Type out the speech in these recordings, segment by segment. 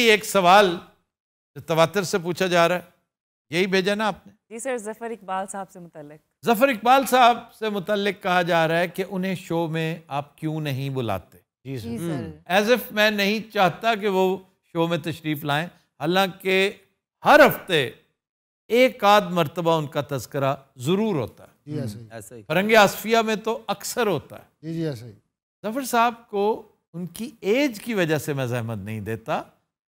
एक सवाल तवातर से पूछा जा रहा है यही भेजा ना आपने जी सर जफर इकबाल साहब से मुतलक जफर इकबाल साहब से मुतलक कहा जा रहा है कि उन्हें शो में आप क्यों नहीं बुलाते जी सर एज इफ हम्म। मैं नहीं चाहता कि वो शो में तशरीफ़ लाएं हालांकि हर हफ्ते एक आध मरतबा उनका तस्करा ज़रूर होता है जी ऐसा ही हम्म। आसफिया में तो अक्सर होता है जी जी ऐसे ही जफर साहब को उनकी एज की वजह से मैं जहमत नहीं देता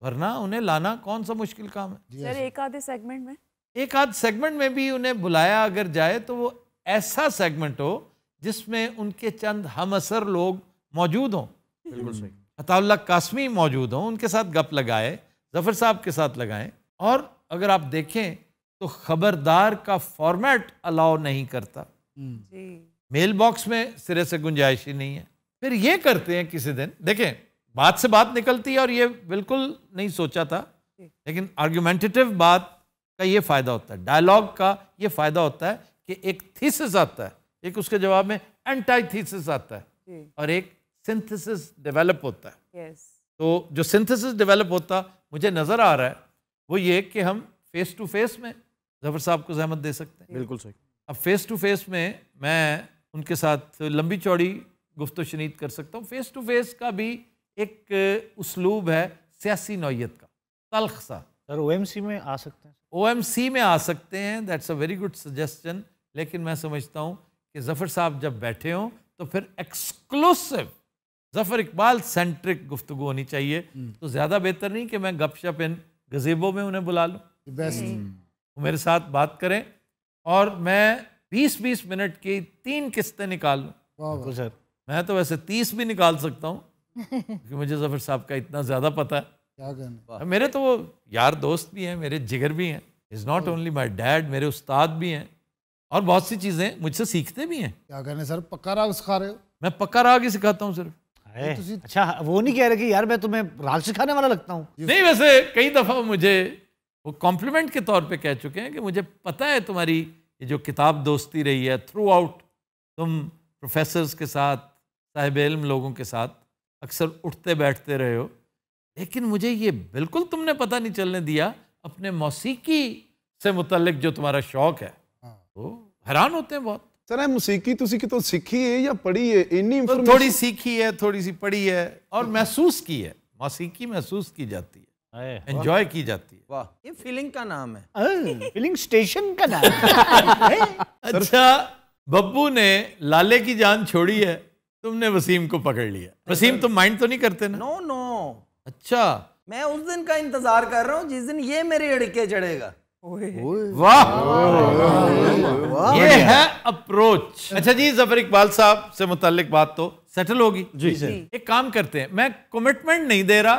वरना उन्हें लाना कौन सा मुश्किल काम है सर हाँ एक आधे सेगमेंट में एक आध सेगमेंट में भी उन्हें बुलाया अगर जाए तो वो ऐसा सेगमेंट हो जिसमें उनके चंद हम असर लोग मौजूद हों बिल्कुल सही कासमी मौजूद हों उनके साथ गप लगाए जफर साहब के साथ लगाएं और अगर आप देखें तो खबरदार का फॉर्मेट अलाउ नहीं करता मेल हम्म। बॉक्स में सिरे से गुंजाइश ही नहीं है फिर ये करते हैं किसी दिन देखें बात से बात निकलती है और ये बिल्कुल नहीं सोचा था लेकिन आर्ग्यूमेंटेटिव बात का ये फ़ायदा होता है डायलॉग का ये फ़ायदा होता है कि एक थीसिस आता है एक उसके जवाब में एंटाई थीसिस आता है और एक सिंथेसिस डेवलप होता है तो जो सिंथेसिस डेवलप होता मुझे नज़र आ रहा है वो ये कि हम फेस टू फेस में जफर साहब को सहमत दे सकते हैं बिल्कुल सही अब फेस टू फेस में मैं उनके साथ लंबी चौड़ी गुफ्त शनीद कर सकता हूँ फेस टू फेस का भी एक उसलूब है सियासी नौीयत का तलख सा सर ओएमसी में आ सकते हैं सी में आ सकते हैं that's a very good suggestion लेकिन मैं समझता हूँ कि जफ़र साहब जब बैठे हों तो फिर एक्सक्लूसिव जफ़र इकबाल सेंट्रिक गुफ्तु होनी चाहिए हम्म। तो ज़्यादा बेहतर नहीं कि मैं गपशप इन गजेबों में उन्हें बुला लूँ बेस्ट तो मेरे साथ बात करें और मैं बीस बीस मिनट की तीन किस्तें निकाल लूँ सर मैं तो वैसे तीस भी निकाल सकता हूँ क्योंकि मुझे जफर साहब का इतना ज़्यादा पता है क्या मेरे तो वो यार दोस्त भी हैं मेरे जिगर भी हैं is not only my dad मेरे उस्ताद भी हैं और बहुत सी चीज़ें मुझसे सीखते भी हैं क्या कहने सर पक्का राग सिखा रहे हो मैं पक्का राग ही सिखाता हूँ सिर्फ अच्छा वो नहीं कह रहे कि यार मैं तुम्हें राग सिखाने वाला लगता हूँ नहीं वैसे कई दफ़ा मुझे वो कॉम्प्लीमेंट के तौर पे कह चुके हैं कि मुझे पता है तुम्हारी ये जो किताब दोस्ती रही है थ्रू आउट तुम प्रोफेसर्स के साथ साहिब इल्म लोगों के साथ अक्सर उठते बैठते रहे हो लेकिन मुझे ये बिल्कुल तुमने पता नहीं चलने दिया अपने मौसीकी से मुतलक जो तुम्हारा शौक है हाँ। तो हैरान होते हैं बहुत ਸਰ मौसीकी तुसी की तो सीखी है या पढ़ी है ਇੰਨੀ तो थोड़ी सीखी है थोड़ी सी पढ़ी है और हाँ। महसूस की है मौसीकी महसूस की जाती है एंजॉय की जाती है वाह ये फीलिंग का नाम है फीलिंग स्टेशन का नाम है अच्छा बब्बू ने लाले की जान छोड़ी है तुमने वसीम को पकड़ लिया वसीम तुम माइंड तो नहीं करते ना नो नो अच्छा मैं उस दिन का इंतजार कर रहा हूँ जिस दिन ये मेरे अड़के चढ़ेगा वाह ये है अप्रोच अच्छा जी जफर इकबाल साहब से मुतालिक बात तो सेटल होगी जी सर एक काम करते हैं मैं कमिटमेंट नहीं दे रहा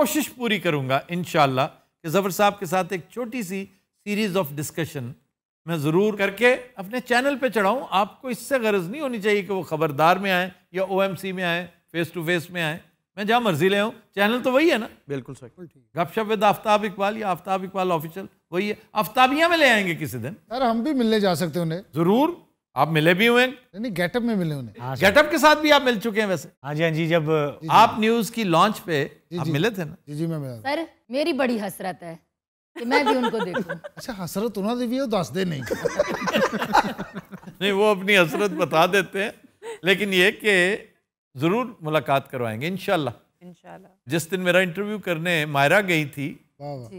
कोशिश पूरी करूंगा इनशाला जफर साहब के साथ एक छोटी सी सीरीज ऑफ डिस्कशन मैं ज़रूर करके अपने चैनल पे चढ़ाऊँ आपको इससे गरज नहीं होनी चाहिए कि वो खबरदार में आए या ओ में आए फेस टू फेस में आए मैं जहाँ मर्जी ले आऊँ चैनल तो वही है ना बिल्कुल सर गपशप विद आफ्ताब इकबाल या आफ्ताब इकबाल ऑफिशियल वही है आफ्ताबिया में ले आएंगे किसी दिन सर हम भी मिलने जा सकते हैं उन्हें जरूर आप मिले भी हुए नहीं गेटअप में मिले उन्हें हाँ, गेटअप के साथ भी आप मिल चुके हैं वैसे हाँ जी हाँ जी जब जी, आप न्यूज की लॉन्च पे आप मिले थे ना जी जी मैं मिला सर मेरी बड़ी हसरत है कि मैं भी उनको देखूं अच्छा हसरत ਉਹਨਾਂ ਦੀ ਵੀ ਉਹ ਦੱਸਦੇ ਨਹੀਂ नहीं वो अपनी हसरत बता देते हैं लेकिन ये कि ज़रूर मुलाकात करवाएंगे इन जिस दिन मेरा इंटरव्यू करने मायरा गई थी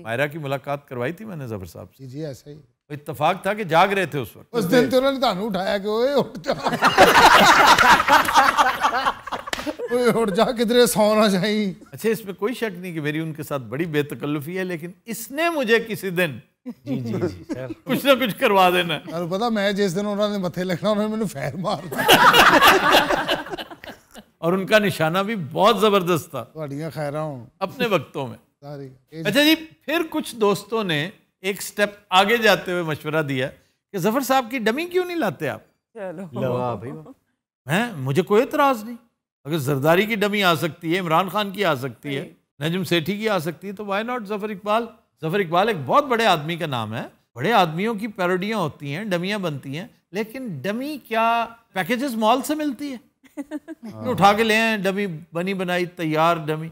मायरा की मुलाकात करवाई थी मैंने जफर साहब जी ऐसा ही इतफाक था कि जाग रहे थे उस वक्त उस दिन तो उन्होंने तो उठाया कि ओए उठ जा और जा किधरे सोना चाहिए अच्छा इसमें कोई शक नहीं कि मेरी उनके साथ बड़ी बेतकल्लुफी है लेकिन इसने मुझे किसी दिन जी जी जी सर कुछ ना कुछ करवा देना और पता मैं जिस दिन उन्होंने मथे लगना उन्होंने मैंने फैर मार और उनका निशाना भी बहुत जबरदस्त था बढ़िया खा रहा हूँ अपने वक्तों में अच्छा जी फिर कुछ दोस्तों ने एक स्टेप आगे जाते हुए मशवरा दिया कि जफर साहब की डमी क्यों नहीं लाते आप चलो भाई हैं मुझे कोई इतराज नहीं अगर जरदारी की डमी आ सकती है इमरान खान की आ सकती है नजम सेठी की आ सकती है तो वाई नॉट जफर इकबाल जफर इकबाल एक बहुत बड़े आदमी का नाम है बड़े आदमियों की पैरोडियाँ होती हैं डमियाँ बनती हैं लेकिन डमी क्या पैकेजेस मॉल से मिलती है तो उठा के ले आए डमी बनी बनाई तैयार डमी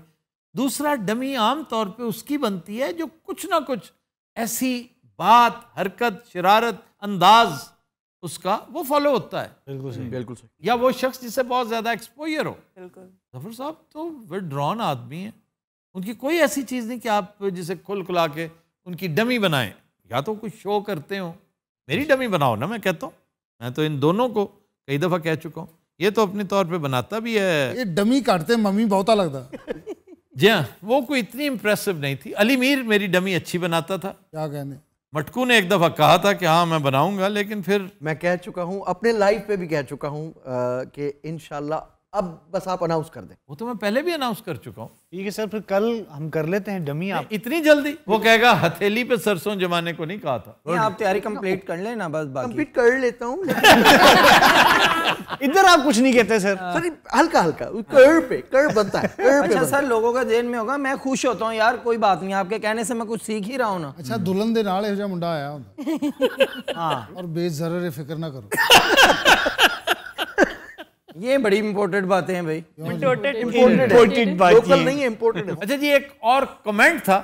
दूसरा डमी आम तौर पे उसकी बनती है जो कुछ ना कुछ ऐसी बात हरकत शरारत अंदाज़ उसका वो फॉलो होता है बिल्कुल सही बिल्कुल सही या वो शख्स जिसे बहुत ज़्यादा एक्सपोजर हो बिल्कुल जफर साहब तो विड्रॉन आदमी है उनकी कोई ऐसी चीज़ नहीं कि आप जिसे खुल खुला के उनकी डमी बनाएं या तो कुछ शो करते हो मेरी डमी बनाओ ना मैं कहता हूँ मैं तो इन दोनों को कई दफ़ा कह चुका हूँ ये तो अपने तौर पे बनाता भी है ये डमी काटते मम्मी बहुता लगता जी हाँ वो कोई इतनी इम्प्रेसिव नहीं थी अली मीर मेरी डमी अच्छी बनाता था क्या कहने मटकू ने एक दफ़ा कहा था कि हाँ मैं बनाऊंगा लेकिन फिर मैं कह चुका हूँ अपने लाइफ पे भी कह चुका हूँ कि इन अब बस आप अनाउंस कर दें वो तो मैं पहले भी अनाउंस कर चुका हूँ ठीक है सर फिर कल हम कर लेते हैं डमी आप इतनी जल्दी वो कहेगा हथेली पे सरसों जमाने को नहीं कहा था नहीं, आप तैयारी कंप्लीट कर लेना बस कंप्लीट कर लेता हूँ इधर आप कुछ नहीं कहते सर सर हल्का हल्का कर पे कर बनता है कर अच्छा सर लोगों का जेन में होगा मैं खुश होता हूँ यार कोई बात नहीं आपके कहने से मैं कुछ सीख ही रहा हूँ ना अच्छा दुल्हन दे नाल मुंडा आया हाँ और बेजर फिक्र ना करो ये बड़ी इम्पोर्टेड बातें हैं भाई इम्पोर्टेड लोकल नहीं है इम्पोर्टेड अच्छा जी एक और कमेंट था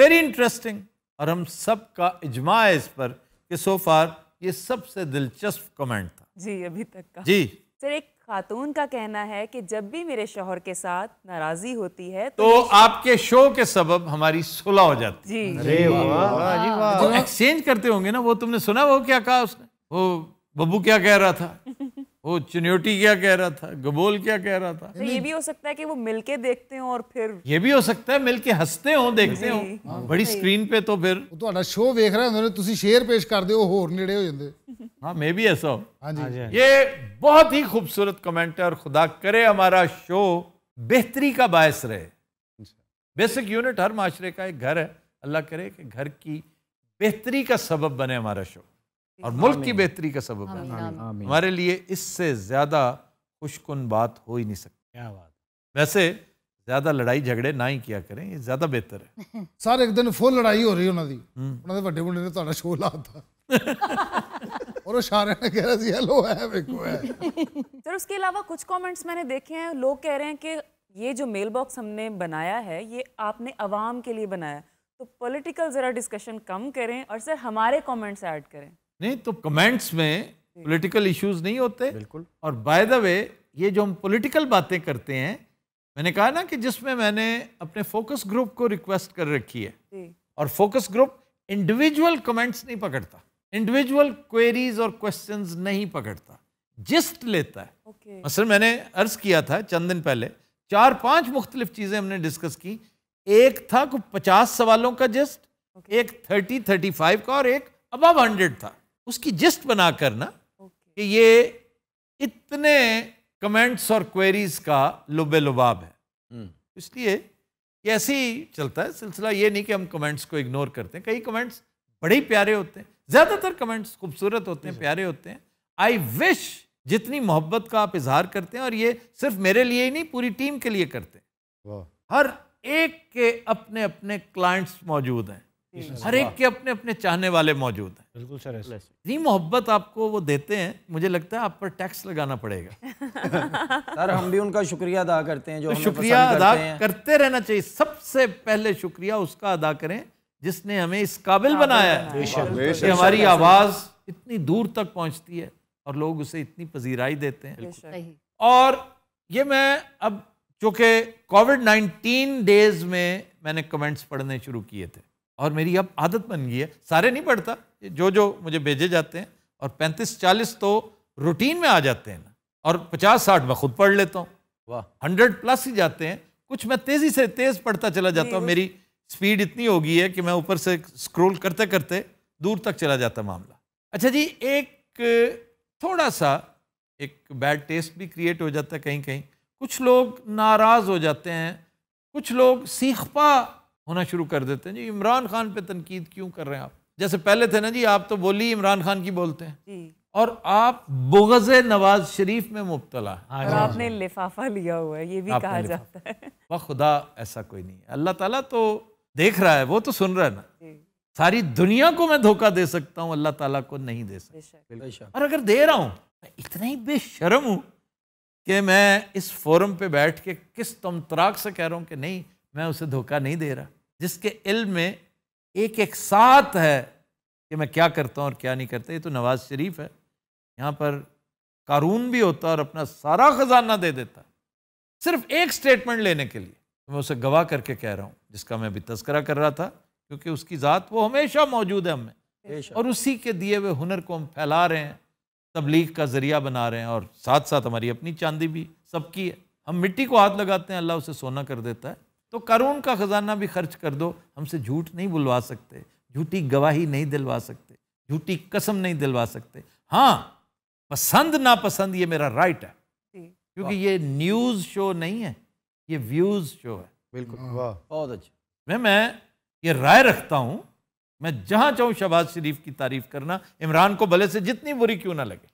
वेरी इंटरेस्टिंग और हम सब का इजमा है इस पर कि सो फार ये सबसे दिलचस्प कमेंट था जी अभी तक का जी सर एक खातून का कहना है कि जब भी मेरे शोहर के साथ नाराजी होती है तो, तो आपके शो के सबब हमारी सुलह हो जाती जी अरे वाह एक्सचेंज करते होंगे ना वो तुमने सुना वो क्या कहा उसने वो बब्बू क्या कह रहा था वो चुन्योटी क्या कह रहा था गबोल क्या कह रहा था तो ये भी हो सकता है कि वो मिलके देखते हो और फिर ये भी हो सकता है मिलके हंसते हो देखते हो हाँ, हाँ, बड़ी स्क्रीन पे तो फिर तो ਸ਼ੋਅ ਵੇਖ ਰਹੇ ਹੁੰਦੇ ਨੇ ਤੁਸੀਂ ਸ਼ੇਅਰ ਪੇਸ਼ ਕਰਦੇ ਹੋ ਹੋਰ ਨੇੜੇ ਹੋ हाँ मैं भी ऐसा हूँ हाँ ये बहुत ही खूबसूरत कमेंट है और खुदा करे हमारा शो बेहतरी का बायस रहे बेसिक यूनिट हर माशरे का एक घर है अल्लाह करे कि घर की बेहतरी का सबब बने हमारा शो और मुल्क की बेहतरी का सबब है हमारे लिए इससे ज़्यादा खुशकुन बात हो ही नहीं सकती क्या बात वैसे ज्यादा लड़ाई झगड़े ना ही किया करें ये ज्यादा बेहतर है सर एक दिन फुल लड़ाई हो रही है उन्होंने वे ਦੇ ਵੱਡੇ ਮੁੰਡੇ ਨੇ ਤੁਹਾਡਾ ਸ਼ੋਅ ਲਾਤਾ और इशारे में कह रहा थी हेलो है वेको है सर उसके अलावा कुछ कमेंट्स मैंने देखे हैं लोग कह रहे हैं कि ये जो मेल बॉक्स हमने बनाया है ये आपने आवाम के लिए बनाया तो पॉलिटिकल ज़रा डिस्कशन कम करें और सर हमारे कमेंट्स ऐड करें नहीं तो कमेंट्स में पॉलिटिकल इश्यूज नहीं होते बिल्कुल और बाय द वे ये जो हम पॉलिटिकल बातें करते हैं मैंने कहा ना कि जिसमें मैंने अपने फोकस ग्रुप को रिक्वेस्ट कर रखी है और फोकस ग्रुप इंडिविजुअल कमेंट्स नहीं पकड़ता इंडिविजुअल क्वेरीज और क्वेश्चन नहीं पकड़ता जिस्ट लेता है असल मैंने अर्ज किया था चंद दिन पहले चार पांच मुख्तलिफ चीज़ें हमने डिस्कस की एक था कुछ पचास सवालों का जिस्ट एक थर्टी थर्टी फाइव का और एक अबव हंड्रेड था उसकी जिस्ट बना करना कि ये इतने कमेंट्स और क्वेरीज का लुबे लुबाब है हम्म। इसलिए ये ऐसे ही चलता है सिलसिला ये नहीं कि हम कमेंट्स को इग्नोर करते हैं कई कमेंट्स बड़े ही प्यारे होते हैं ज़्यादातर कमेंट्स खूबसूरत होते हैं प्यारे होते हैं आई विश जितनी मोहब्बत का आप इजहार करते हैं और ये सिर्फ मेरे लिए ही नहीं पूरी टीम के लिए करते हैं हर एक के अपने अपने क्लाइंट्स मौजूद हैं हर एक के अपने अपने चाहने वाले मौजूद हैं बिल्कुल सर इतनी मोहब्बत आपको वो देते हैं मुझे लगता है आप पर टैक्स लगाना पड़ेगा सर हम भी उनका शुक्रिया अदा करते हैं जो तो शुक्रिया अदा करते, करते रहना चाहिए सबसे पहले शुक्रिया उसका अदा करें जिसने हमें इस काबिल बनाया है हमारी आवाज़ इतनी दूर तक पहुंचती है और लोग उसे इतनी पजीराई देते हैं और ये मैं अब चूंकि कोविड नाइन्टीन डेज में मैंने कमेंट्स पढ़ने शुरू किए थे और मेरी अब आदत बन गई है सारे नहीं पढ़ता जो जो मुझे भेजे जाते हैं और पैंतीस चालीस तो रूटीन में आ जाते हैं ना और पचास साठ मैं खुद पढ़ लेता हूँ वाह हंड्रेड प्लस ही जाते हैं कुछ मैं तेज़ी से तेज़ पढ़ता चला जाता हूँ मेरी स्पीड इतनी हो गई है कि मैं ऊपर से स्क्रोल करते करते दूर तक चला जाता मामला अच्छा जी एक थोड़ा सा एक बैड टेस्ट भी क्रिएट हो जाता है कहीं कहीं कुछ लोग नाराज़ हो जाते हैं कुछ लोग सीखपा होना शुरू कर देते हैं जी इमरान खान पे तनकीद क्यों कर रहे हैं आप जैसे पहले थे ना जी आप तो बोली इमरान खान की बोलते हैं और आप बुगज नवाज शरीफ में मुबतला हाँ, हाँ आपने लिफाफा लिया हुआ है ये भी कहा जाता है वह खुदा ऐसा कोई नहीं है अल्लाह ताला तो देख रहा है वो तो सुन रहा है ना सारी दुनिया को मैं धोखा दे सकता हूँ अल्लाह ताला को नहीं दे सकता और अगर दे रहा हूँ मैं इतना ही बेशरम हूँ कि मैं इस फोरम पे बैठ के किस तम से कह रहा हूँ कि नहीं मैं उसे धोखा नहीं दे रहा जिसके इल्म में एक एक साथ है कि मैं क्या करता हूँ और क्या नहीं करता ये तो नवाज शरीफ है यहाँ पर कारून भी होता और अपना सारा खजाना दे देता सिर्फ एक स्टेटमेंट लेने के लिए तो मैं उसे गवाह करके कह रहा हूँ जिसका मैं अभी तस्करा कर रहा था क्योंकि उसकी ज़ात वो हमेशा मौजूद है हमें और उसी के दिए हुए हुनर को हम फैला रहे हैं तबलीग का ज़रिया बना रहे हैं और साथ साथ हमारी अपनी चांदी भी सबकी है हम मिट्टी को हाथ लगाते हैं अल्लाह उसे सोना कर देता है तो करुण का ख़जाना भी खर्च कर दो हमसे झूठ नहीं बुलवा सकते झूठी गवाही नहीं दिलवा सकते झूठी कसम नहीं दिलवा सकते हाँ पसंद नापसंद ये मेरा राइट है क्योंकि ये न्यूज़ शो नहीं है ये व्यूज़ शो है बिल्कुल बहुत अच्छा मैं मैं ये राय रखता हूँ मैं जहाँ चाहूँ शहबाज शरीफ की तारीफ करना इमरान को भले से जितनी बुरी क्यों ना लगे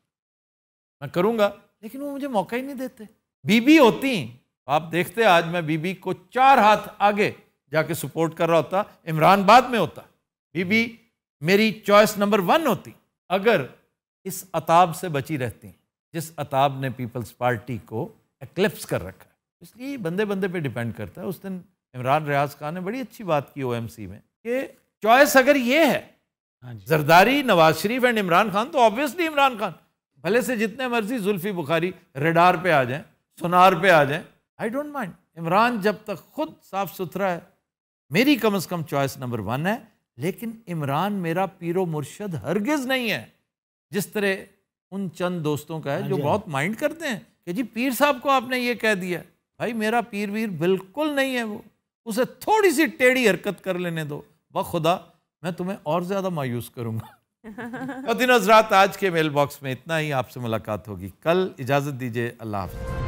मैं करूँगा लेकिन वो मुझे मौका ही नहीं देते बीबी होती तो आप देखते आज मैं बीबी को चार हाथ आगे जाके सपोर्ट कर रहा होता इमरान बाद में होता बीबी मेरी चॉइस नंबर वन होती अगर इस अताब से बची रहती जिस अताब ने पीपल्स पार्टी को एक्लिप्स कर रखा इसलिए बंदे बंदे पे डिपेंड करता है उस दिन इमरान रियाज खान ने बड़ी अच्छी बात की ओएमसी में कि चॉइस अगर ये है जरदारी नवाज शरीफ एंड इमरान खान तो ऑब्वियसली इमरान खान भले से जितने मर्जी जुल्फी बुखारी रेडार पे आ जाएं सुनार पे आ जाएं आई डोंट माइंड इमरान जब तक खुद साफ सुथरा है मेरी कम अज़ कम चॉइस नंबर वन है लेकिन इमरान मेरा पीरो मुर्शद हरगिज़ नहीं है जिस तरह उन चंद दोस्तों का है हाँ जो हाँ बहुत माइंड करते हैं कि जी पीर साहब को आपने ये कह दिया भाई मेरा पीर वीर बिल्कुल नहीं है वो उसे थोड़ी सी टेढ़ी हरकत कर लेने दो ब खुदा मैं तुम्हें और ज़्यादा मायूस करूँगा और दिन हजरात आज के मेल बॉक्स में इतना ही आपसे मुलाकात होगी कल इजाज़त दीजिए अल्लाह हाफ